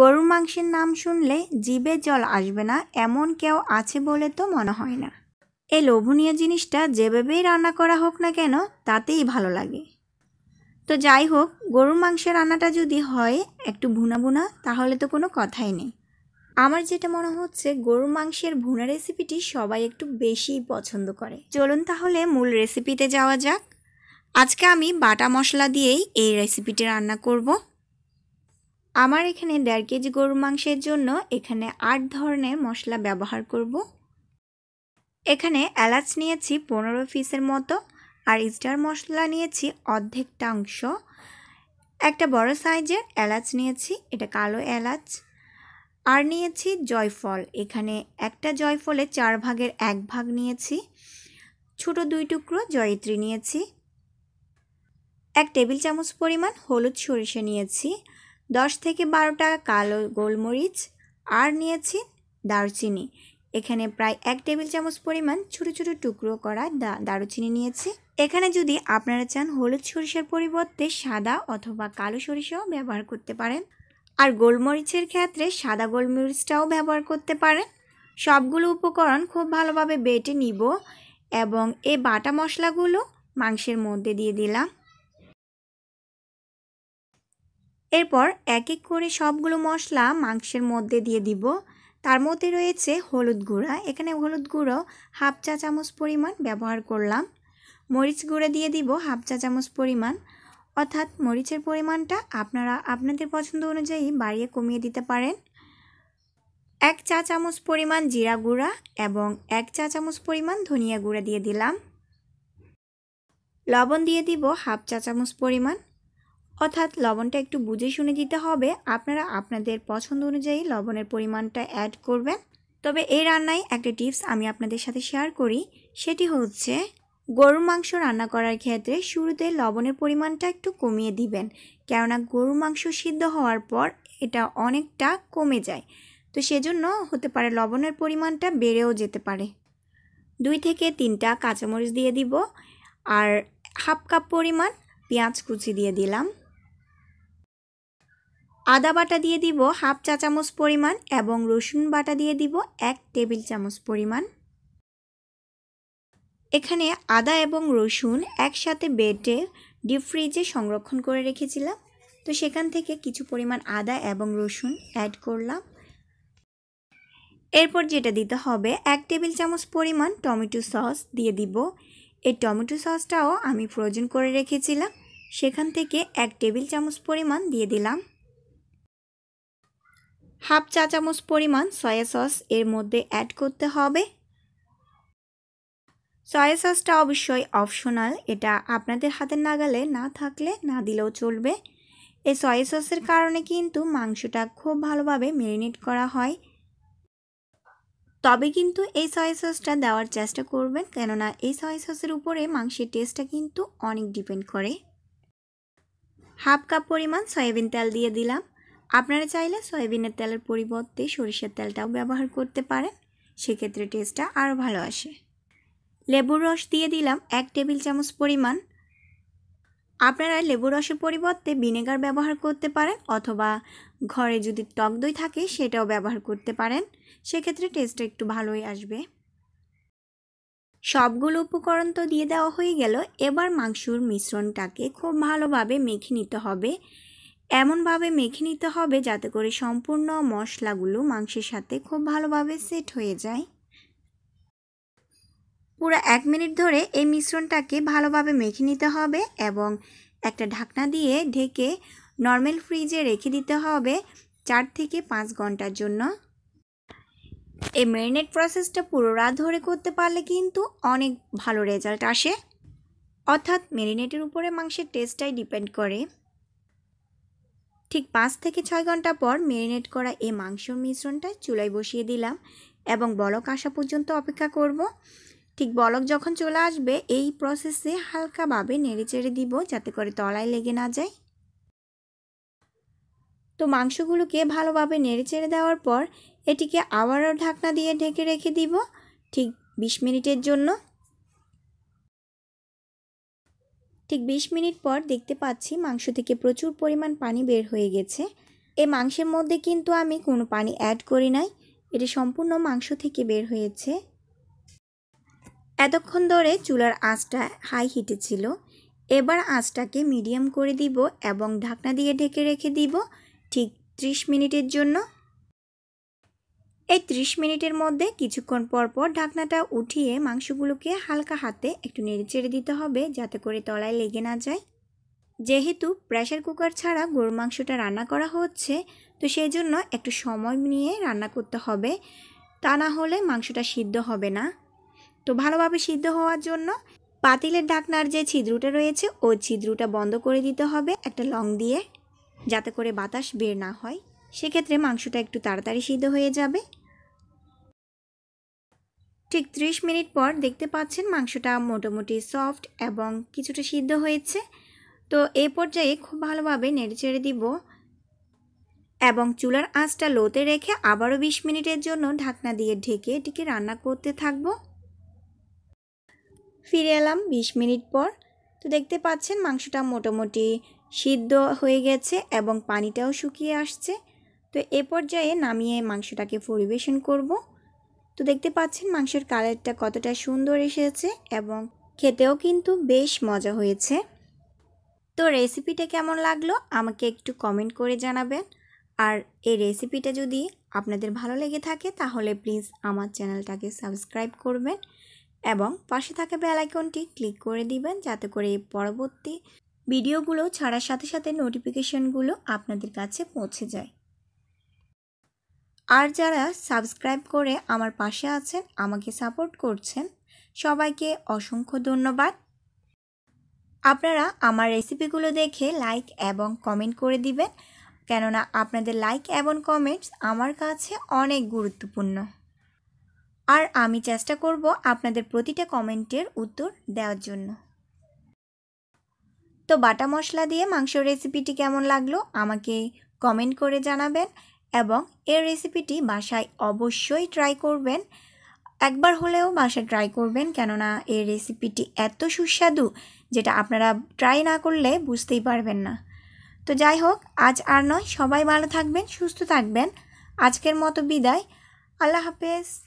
গরুর মাংসের নাম শুনলে জিভে জল আসবে না এমন কেউ আছে বলে তো মনে হয় না এই লোভনীয় জিনিসটা যেভাবেই রান্না করা হোক না কেন তাতেই ভালো লাগে তো যাই হোক গরুর মাংসের রান্নাটা যদি হয় একটু ভুনা ভুনা তাহলে তো কোনো কথাই নেই আমার যেটা মনে হচ্ছে গরুর মাংসের ভুনা রেসিপিটি সবাই একটু বেশি পছন্দ করে চলুন তাহলে মূল রেসিপিতে যাওয়া যাক আজকে আমি বাটা মশলা দিয়েই এই রেসিপিটি রান্না করব আমার এখানে দেড় কেজি গরুর মাংসের জন্য এখানে আট ধরনের মশলা ব্যবহার করব এখানে এলাচ নিয়েছি পনেরো পিসের মতো আর স্টার মশলা নিয়েছি অর্ধেকটা অংশ একটা বড় সাইজের এলাচ নিয়েছি এটা কালো এলাচ আর নিয়েছি জয়ফল এখানে একটা জয়ফলে চার ভাগের এক ভাগ নিয়েছি ছোট দুই টুকরো জয়িত্রী নিয়েছি এক টেবিল চামচ পরিমাণ হলুদ সরিষা নিয়েছি দশ থেকে বারোটা কালো গোলমরিচ আর নিয়েছি দারুচিনি এখানে প্রায় এক টেবিল চামচ পরিমাণ ছোটো ছোটো টুকরো করা দারুচিনি নিয়েছি এখানে যদি আপনারা চান হলুদ সরিষার পরিবর্তে সাদা অথবা কালো সরিষাও ব্যবহার করতে পারেন আর গোলমরিচের ক্ষেত্রে সাদা গোলমরিচটাও ব্যবহার করতে পারেন সবগুলো উপকরণ খুব ভালোভাবে বেটে নিব এবং এ বাটা মশলাগুলো মাংসের মধ্যে দিয়ে দিলাম এরপর এক এক করে সবগুলো মশলা মাংসের মধ্যে দিয়ে দিব তার মধ্যে রয়েছে হলুদ গুঁড়া এখানে হলুদ গুঁড়ো হাফ চা চামচ পরিমাণ ব্যবহার করলাম মরিচ গুঁড়া দিয়ে দিব হাফ চা চামচ পরিমাণ অর্থাৎ মরিচের পরিমাণটা আপনারা আপনাদের পছন্দ অনুযায়ী বাড়িয়ে কমিয়ে দিতে পারেন এক চা চামচ পরিমাণ জিরা গুঁড়া এবং এক চা চামচ পরিমাণ ধনিয়া গুঁড়া দিয়ে দিলাম লবণ দিয়ে দিব হাফ চা চামচ পরিমাণ অর্থাৎ লবণটা একটু বুঝে শুনে দিতে হবে আপনারা আপনাদের পছন্দ অনুযায়ী লবণের পরিমাণটা অ্যাড করবেন তবে এই রান্নায় একটা টিপস আমি আপনাদের সাথে শেয়ার করি সেটি হচ্ছে গরুর মাংস রান্না করার ক্ষেত্রে শুরুতে লবণের পরিমাণটা একটু কমিয়ে দিবেন কেননা গরুর মাংস সিদ্ধ হওয়ার পর এটা অনেকটা কমে যায় তো সেজন্য হতে পারে লবণের পরিমাণটা বেড়েও যেতে পারে দুই থেকে তিনটা কাঁচামরিচ দিয়ে দিব আর হাফ কাপ পরিমাণ পেঁয়াজ কুচি দিয়ে দিলাম আদা বাটা দিয়ে দিব হাফ চা চামচ পরিমাণ এবং রসুন বাটা দিয়ে দিব এক টেবিল চামচ পরিমাণ এখানে আদা এবং রসুন একসাথে বেটে ডিপ ফ্রিজে সংরক্ষণ করে রেখেছিলাম তো সেখান থেকে কিছু পরিমাণ আদা এবং রসুন অ্যাড করলাম এরপর যেটা দিতে হবে এক টেবিল চামচ পরিমাণ টমেটো সস দিয়ে দিব এই টমেটো সসটাও আমি ফ্রোজেন করে রেখেছিলাম সেখান থেকে এক টেবিল চামচ পরিমাণ দিয়ে দিলাম হাফ চা চামচ পরিমাণ সয়া সস এর মধ্যে অ্যাড করতে হবে সয়া সসটা অবশ্যই অপশনাল এটা আপনাদের হাতের নাগালে না থাকলে না দিলেও চলবে এই সয়া সসের কারণে কিন্তু মাংসটা খুব ভালোভাবে মেরিনেট করা হয় তবে কিন্তু এই সয়া সসটা দেওয়ার চেষ্টা করবেন কেননা এই সয়া সসের উপরে মাংসের টেস্টটা কিন্তু অনেক ডিপেন্ড করে হাফ কাপ পরিমাণ সয়াবিন তেল দিয়ে দিলাম আপনারা চাইলে সয়াবিনের তেলের পরিবর্তে সরিষার তেলটাও ব্যবহার করতে পারেন সেক্ষেত্রে টেস্টটা আরও ভালো আসে লেবুর রস দিয়ে দিলাম এক টেবিল চামচ পরিমাণ আপনারা লেবু রসের পরিবর্তে ভিনেগার ব্যবহার করতে পারেন অথবা ঘরে যদি টক দই থাকে সেটাও ব্যবহার করতে পারেন সেক্ষেত্রে টেস্টটা একটু ভালোই আসবে সবগুলো উপকরণ তো দিয়ে দেওয়া হয়ে গেল এবার মাংসর মিশ্রণটাকে খুব ভালোভাবে মেখে নিতে হবে এমনভাবে মেখে নিতে হবে যাতে করে সম্পূর্ণ মশলাগুলো মাংসের সাথে খুব ভালোভাবে সেট হয়ে যায় পুরো এক মিনিট ধরে এই মিশ্রণটাকে ভালোভাবে মেখে নিতে হবে এবং একটা ঢাকনা দিয়ে ঢেকে নর্মাল ফ্রিজে রেখে দিতে হবে চার থেকে পাঁচ ঘন্টার জন্য এই ম্যারিনেট প্রসেসটা পুরো রাত ধরে করতে পারলে কিন্তু অনেক ভালো রেজাল্ট আসে অর্থাৎ ম্যারিনেটের উপরে মাংসের টেস্টটাই ডিপেন্ড করে ঠিক পাঁচ থেকে ছয় ঘন্টা পর মেরিনেট করা এই মাংসর মিশ্রণটা চুলায় বসিয়ে দিলাম এবং বলক আসা পর্যন্ত অপেক্ষা করব ঠিক বলক যখন চলে আসবে এই প্রসেসে হালকাভাবে নেড়েচেড়ে দিব যাতে করে তলায় লেগে না যায় তো মাংসগুলোকে ভালোভাবে নেড়েচেড়ে দেওয়ার পর এটিকে আবারও ঢাকনা দিয়ে ঢেকে রেখে দিব ঠিক বিশ মিনিটের জন্য ঠিক ২০ মিনিট পর দেখতে পাচ্ছি মাংস থেকে প্রচুর পরিমাণ পানি বের হয়ে গেছে এই মাংসের মধ্যে কিন্তু আমি কোনো পানি অ্যাড করি নাই এটি সম্পূর্ণ মাংস থেকে বের হয়েছে এতক্ষণ ধরে চুলার আঁচটা হাই হিটে ছিল এবার আঁচটাকে মিডিয়াম করে দিব এবং ঢাকনা দিয়ে ঢেকে রেখে দিব ঠিক ত্রিশ মিনিটের জন্য এই ত্রিশ মিনিটের মধ্যে কিছুক্ষণ পর পর ঢাকনাটা উঠিয়ে মাংসগুলোকে হালকা হাতে একটু নেড়েচেড়ে দিতে হবে যাতে করে তলায় লেগে না যায় যেহেতু প্রেশার কুকার ছাড়া গরুর মাংসটা রান্না করা হচ্ছে তো সেই জন্য একটু সময় নিয়ে রান্না করতে হবে তা না হলে মাংসটা সিদ্ধ হবে না তো ভালোভাবে সিদ্ধ হওয়ার জন্য পাতিলের ঢাকনার যে ছিদ্রটা রয়েছে ওই ছিদ্রটা বন্ধ করে দিতে হবে একটা লং দিয়ে যাতে করে বাতাস বের না হয় সেক্ষেত্রে মাংসটা একটু তাড়াতাড়ি সিদ্ধ হয়ে যাবে ঠিক ত্রিশ মিনিট পর দেখতে পাচ্ছেন মাংসটা মোটামুটি সফট এবং কিছুটা সিদ্ধ হয়েছে তো এ পর্যায়ে খুব ভালোভাবে নেড়ে চেড়ে দিব এবং চুলার আঁচটা লোতে রেখে আবারও ২০ মিনিটের জন্য ঢাকনা দিয়ে ঢেকে এটিকে রান্না করতে থাকব ফিরে এলাম ২০ মিনিট পর তো দেখতে পাচ্ছেন মাংসটা মোটামুটি সিদ্ধ হয়ে গেছে এবং পানিটাও শুকিয়ে আসছে তো এ পর্যায়ে নামিয়ে মাংসটাকে পরিবেশন করব তো দেখতে পাচ্ছেন মাংসের কালারটা কতটা সুন্দর এসেছে এবং খেতেও কিন্তু বেশ মজা হয়েছে তো রেসিপিটা কেমন লাগলো আমাকে একটু কমেন্ট করে জানাবেন আর এই রেসিপিটা যদি আপনাদের ভালো লেগে থাকে তাহলে প্লিজ আমার চ্যানেলটাকে সাবস্ক্রাইব করবেন এবং পাশে থাকা বেল আইকনটি ক্লিক করে দিবেন যাতে করে পরবর্তী ভিডিওগুলো ছাড়ার সাথে সাথে নোটিফিকেশনগুলো আপনাদের কাছে পৌঁছে যায় আর যারা সাবস্ক্রাইব করে আমার পাশে আছেন আমাকে সাপোর্ট করছেন সবাইকে অসংখ্য ধন্যবাদ আপনারা আমার রেসিপিগুলো দেখে লাইক এবং কমেন্ট করে দিবেন কেননা আপনাদের লাইক এবং কমেন্টস আমার কাছে অনেক গুরুত্বপূর্ণ আর আমি চেষ্টা করব আপনাদের প্রতিটা কমেন্টের উত্তর দেওয়ার জন্য তো বাটা মশলা দিয়ে মাংস রেসিপিটি কেমন লাগলো আমাকে কমেন্ট করে জানাবেন এবং এই রেসিপিটি বাসায় অবশ্যই ট্রাই করবেন একবার হলেও বাসায় ট্রাই করবেন কেননা এই রেসিপিটি এত সুস্বাদু যেটা আপনারা ট্রাই না করলে বুঝতেই পারবেন না তো যাই হোক আজ আর নয় সবাই ভালো থাকবেন সুস্থ থাকবেন আজকের মতো বিদায় আল্লাহ হাফেজ